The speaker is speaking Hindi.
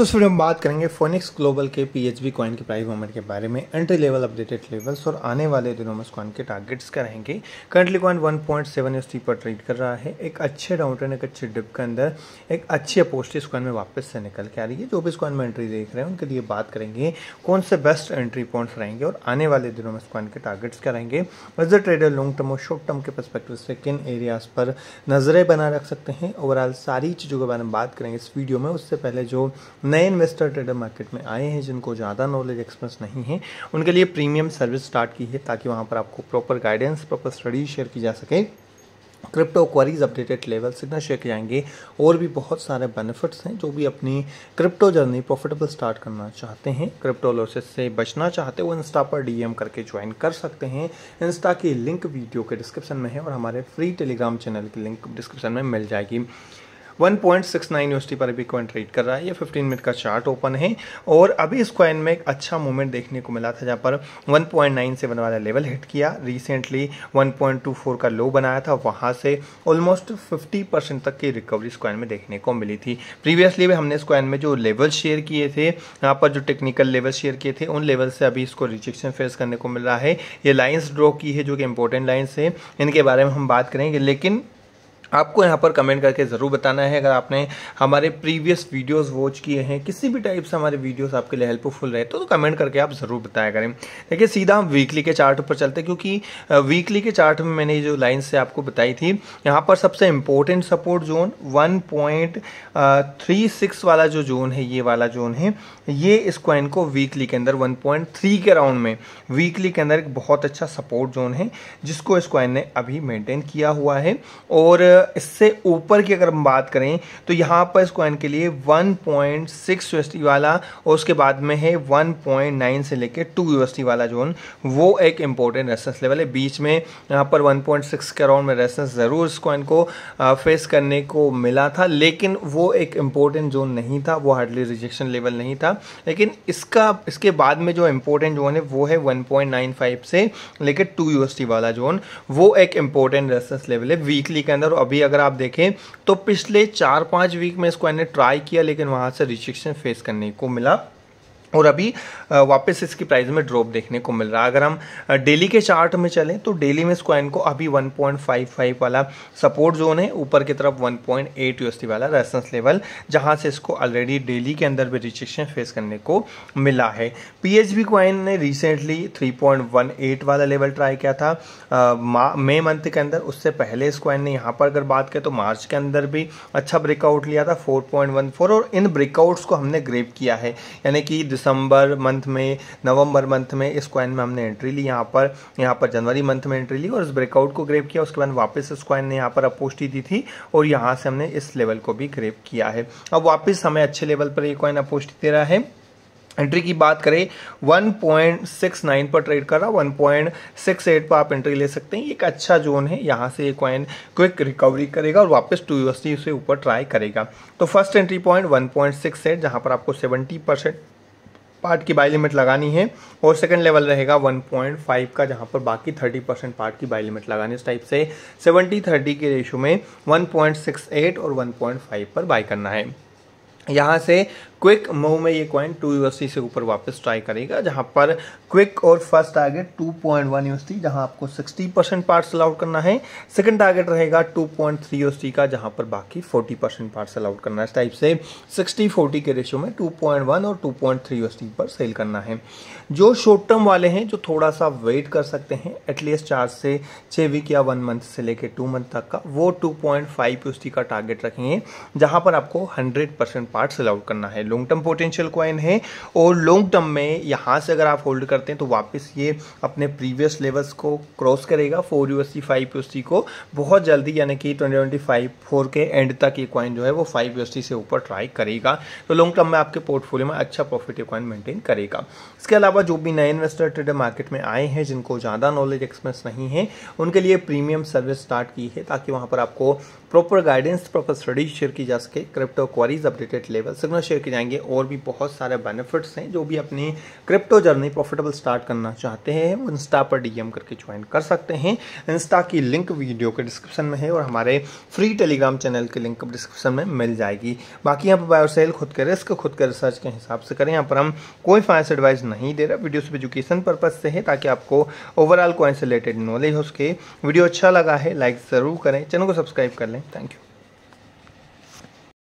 दोस्तों इस वीडियो में बात करेंगे फोनिक्स ग्लोबल के पी एच बी कॉइन के प्राइस मूवमेंट के बारे में एंट्री लेवल अपडेटेड लेवल्स और आने वाले दिनों में कॉइन के टारगेट्स क्या रहेंगे करंटली कॉइन वन पॉइंट पर ट्रेड कर रहा है एक अच्छे डाउन ट्रेन एक अच्छे डिप के अंदर एक अच्छी अपोस्ट इस कॉइन में वापस से निकल के आ रही है जो भी इस कॉइन में एंट्री देख रहे हैं उनके लिए बात करेंगे कौन से बेस्ट एंट्री पॉइंट्स रहेंगे और आने वाले दिनों में इस कॉइन के टारगेट्स क्या रहेंगे as a trader long term और शॉर्ट टर्म के परस्पेक्टिव से किन एरियाज पर नजरें बना रख सकते हैं ओवरऑल सारी चीज़ों के बारे में बात करेंगे इस वीडियो में उससे पहले जो नए इन्वेस्टर ट्रेडर मार्केट में आए हैं जिनको ज़्यादा नॉलेज एक्सप्रेस नहीं है उनके लिए प्रीमियम सर्विस स्टार्ट की है ताकि वहाँ पर आपको proper guidance proper study share की जा सके crypto queries updated level signal share जाएंगे और भी बहुत सारे बेनिफिट्स हैं जो भी अपनी क्रिप्टो जर्नी प्रॉफिटेबल स्टार्ट करना चाहते हैं क्रिप्टो लॉसेस से बचना चाहते हैं वो इंस्टा पर डीएम करके ज्वाइन कर सकते हैं इंस्टा की लिंक वीडियो के डिस्क्रिप्शन में है और हमारे फ्री टेलीग्राम चैनल की लिंक डिस्क्रिप्शन में मिल जाएगी 1.69 यूएसटी पर अभी कॉइन ट्रेड कर रहा है ये 15 मिनट का चार्ट ओपन है और अभी इस कॉइन में एक अच्छा मूवमेंट देखने को मिला था जहाँ पर 1.97 वाला लेवल हिट किया रिसेंटली 1.24 का लो बनाया था वहाँ से ऑलमोस्ट 50 परसेंट तक की रिकवरी इस कॉइन में देखने को मिली थी प्रीवियसली भी हमने इस कॉइन में जो लेवल शेयर किए थे यहाँ पर जो टेक्निकल लेवल शेयर किए थे उन लेवल से अभी इसको रिजेक्शन फेस करने को मिल रहा है ये लाइन्स ड्रॉ की है जो कि इंपॉर्टेंट लाइन्स है इनके बारे में हम बात करेंगे लेकिन आपको यहाँ पर कमेंट करके ज़रूर बताना है अगर आपने हमारे प्रीवियस वीडियोस वॉच किए हैं किसी भी टाइप से हमारे वीडियोस आपके लिए हेल्पफुल रहे तो, तो कमेंट करके आप ज़रूर बताया करें देखिए सीधा हम वीकली के चार्ट पर चलते हैं क्योंकि वीकली के चार्ट में मैंने जो लाइन से आपको बताई थी यहाँ पर सबसे इम्पोर्टेंट सपोर्ट जोन वन वाला जो जोन है ये वाला जोन है ये इस क्वाइन को वीकली के अंदर वन के राउंड में वीकली के अंदर एक बहुत अच्छा सपोर्ट जोन है जिसको इस क्वाइन ने अभी मेनटेन किया हुआ है और इससे ऊपर की अगर हम बात करें तो यहाँ पर इस कॉइन के लिए 1.6 पॉइंट वाला और उसके बाद में है 1.9 से लेकर 2 यूएसडी वाला जोन वो एक इम्पोर्टेंट रेसेंस लेवल है बीच में यहाँ पर 1.6 पॉइंट के अराउंड में रेसेंस ज़रूर इस कॉइन को फेस करने को मिला था लेकिन वो एक इम्पोर्टेंट जोन नहीं था वो हार्डली रिजेक्शन लेवल नहीं था लेकिन इसका इसके बाद में जो इम्पोर्टेंट जोन है वो है 1.95 से लेकर 2 यू वाला जोन वो एक इम्पोर्टेंट रेसेंस लेवल है वीकली के अंदर अब अभी अगर आप देखें तो पिछले चार पाँच वीक में इसको मैंने ट्राई किया लेकिन वहाँ से रिस्ट्रिक्शन फेस करने को मिला और अभी वापस इसकी प्राइस में ड्रॉप देखने को मिल रहा है अगर हम डेली के चार्ट में चलें तो डेली में इस कॉइन को अभी 1.55 वाला सपोर्ट जोन है ऊपर की तरफ 1.8 पॉइंट वाला रेसेंस लेवल जहां से इसको ऑलरेडी डेली के अंदर भी रिजेक्शन फेस करने को मिला है पी कॉइन ने रिसेंटली 3.18 वाला लेवल ट्राई किया था मई मंथ के अंदर उससे पहले इस कॉइन ने यहाँ पर अगर बात करें तो मार्च के अंदर भी अच्छा ब्रेकआउट लिया था फोर और इन ब्रेकआउट्स को हमने ग्रेप किया है यानी कि दिसंबर मंथ में नवंबर मंथ में इस क्वाइन में हमने एंट्री ली यहाँ पर यहाँ पर जनवरी मंथ में एंट्री ली और इस ब्रेकआउट को ग्रेप किया उसके बाद वापस इस क्वाइन ने यहाँ पर अपोस्टी दी थी और यहाँ से हमने इस लेवल को भी ग्रेप किया है अब वापस हमें अच्छे लेवल पर ये क्वाइन अपोस्टी दे रहा है एंट्री की बात करें 1.69 पर ट्रेड कर रहा 1.68 पर आप एंट्री ले सकते हैं एक अच्छा जोन है यहाँ से ये क्वाइन क्विक रिकवरी करेगा और वापस टू यूएसडी से ऊपर ट्राई करेगा तो फर्स्ट एंट्री पॉइंट 1.68 जहां पर आपको 70 परसेंट पार्ट की बाई लिमिट लगानी है और सेकंड लेवल रहेगा 1.5 का जहां पर बाकी 30 परसेंट पार्ट की बाई लिमिट लगानी इस टाइप से 70 30 के रेशो में 1.68 और 1.5 पर बाई करना है यहाँ से क्विक मऊ में ये कॉइन टू यूएसडी से ऊपर वापस ट्राई करेगा जहां पर क्विक और फर्स्ट टारगेट 2.1 यूएसडी जहाँ आपको 60 परसेंट पार्ट्स अलाउड करना है सेकंड टारगेट रहेगा 2.3 यूएसडी का जहाँ पर बाकी 40 परसेंट पार्ट्स अलाउड करना है इस टाइप से 60 40 के रेशियो में 2.1 और 2.3 पॉइंट पर सेल करना है जो शॉर्ट टर्म वाले हैं जो थोड़ा सा वेट कर सकते हैं एटलीस्ट चार से छः वीक या वन मंथ से लेकर टू मंथ तक का वो टू पॉइंट फाइव का टारगेट रखेंगे जहाँ पर आपको हंड्रेड परसेंट पार्ट अलाउड करना है लॉन्ग टर्म पोटेंशियल क्वाइन है और लॉन्ग टर्म में यहाँ से अगर आप होल्ड करते हैं तो वापस ये अपने प्रीवियस लेवल्स को क्रॉस करेगा four U S C five C को बहुत जल्दी यानी कि ट्वेंटी ट्वेंटी के एंड तक ये क्वाइन जो है वो फाइव यू से ऊपर ट्राई करेगा तो लॉन्ग टर्म में आपके पोर्टफोलियो में अच्छा प्रॉफिट ये क्वाइन मेंटेन करेगा इसके अलावा जो भी नए इन्वेस्टर ट्रेडर मार्केट में आए हैं जिनको ज़्यादा नॉलेज एक्सपेंस नहीं है उनके लिए प्रीमियम सर्विस स्टार्ट की है ताकि वहाँ पर आपको proper guidance proper studies share की जा सके crypto queries updated level signal share की जाएंगे और भी बहुत सारे बेनिफिट्स हैं जो भी अपनी क्रिप्टो जर्नी प्रॉफिटेबल स्टार्ट करना चाहते हैं वो इंस्टा पर डीएम करके ज्वाइन कर सकते हैं इंस्टा की लिंक वीडियो के डिस्क्रिप्शन में है और हमारे फ्री टेलीग्राम चैनल की लिंक डिस्क्रिप्शन में मिल जाएगी बाकी यहाँ पर बायो सेल खुद के रिस्क खुद के रिसर्च के हिसाब से करें यहाँ पर हम कोई फाइनेंस एडवाइस नहीं दे रहा वीडियो सिर्फ एजुकेशन पर्पज से है ताकि आपको ओवरऑल कॉइन से रिलेटेड नॉलेज हो सके वीडियो अच्छा लगा है लाइक ज़रूर करें चैनल को सब्सक्राइब कर लें थैंक यू